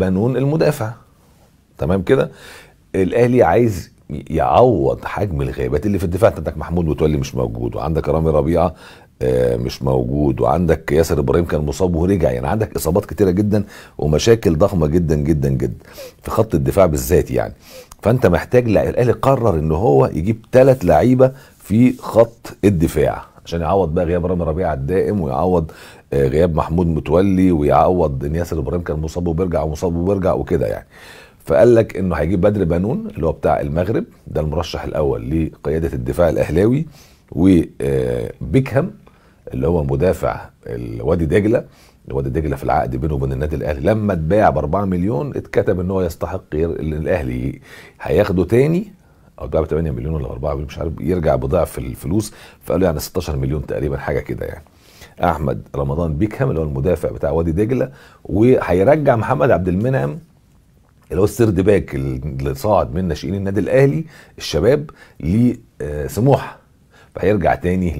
بنون المدافع تمام كده الاهلي عايز يعوض حجم الغيابات اللي في الدفاع عندك محمود متولي مش موجود وعندك رامي ربيعه آه، مش موجود وعندك ياسر ابراهيم كان مصاب ورجع يعني عندك اصابات كتيره جدا ومشاكل ضخمه جدا جدا جدا في خط الدفاع بالذات يعني فانت محتاج الاهلي قرر ان هو يجيب ثلاث لعيبه في خط الدفاع عشان يعوض بقى غياب رامي ربيعه الدائم ويعوض آه، غياب محمود متولي ويعوض ياسر ابراهيم كان مصاب وبيرجع ومصاب وبيرجع وكده يعني فقال لك انه هيجيب بدر بانون اللي هو بتاع المغرب ده المرشح الاول لقياده الدفاع الاهلاوي وبيكهام آه، اللي هو مدافع الوادي دجله وادي دجله في العقد بينه وبين النادي الاهلي لما اتباع ب 4 مليون اتكتب ان هو يستحق الاهلي هياخده تاني او ده 8 مليون ولا 4 مليون مش عارف يرجع بضعف الفلوس فقالوا يعني 16 مليون تقريبا حاجه كده يعني احمد رمضان بيكهام اللي هو المدافع بتاع وادي دجله وهيرجع محمد عبد المنعم اللي هو السرد باك اللي صاعد من ناشئين النادي الاهلي الشباب لسموحه فهيرجع تاني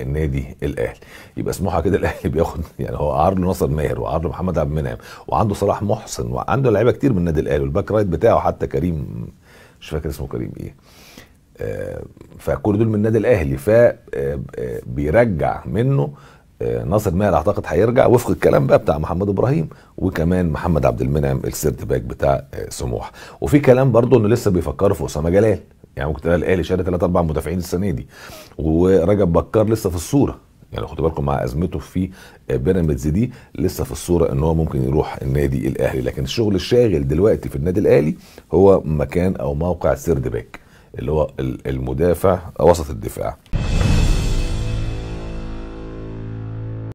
للنادي الاهلي يبقى سموحه كده الاهلي بياخد يعني هو عار له نصر ماهر وعار له محمد عبد المنعم وعنده صلاح محسن وعنده لعيبه كتير من النادي الاهلي والباك رايت بتاعه حتى كريم مش فاكر اسمه كريم ايه آه، فكل دول من النادي الاهلي ف آه، آه، بيرجع منه ناصر ماهر اعتقد هيرجع وفق الكلام بقى بتاع محمد ابراهيم وكمان محمد عبد المنعم السيرت باك بتاع سموح وفي كلام برضه انه لسه بيفكروا في اسامه جلال يعني ممكن تلاقي الاهلي شاري 3 4 مدافعين السنه دي ورجب بكار لسه في الصوره يعني خدوا بالكم مع ازمته في بيراميدز دي لسه في الصوره ان هو ممكن يروح النادي الاهلي لكن الشغل الشاغل دلوقتي في النادي الاهلي هو مكان او موقع سيرد باك اللي هو المدافع وسط الدفاع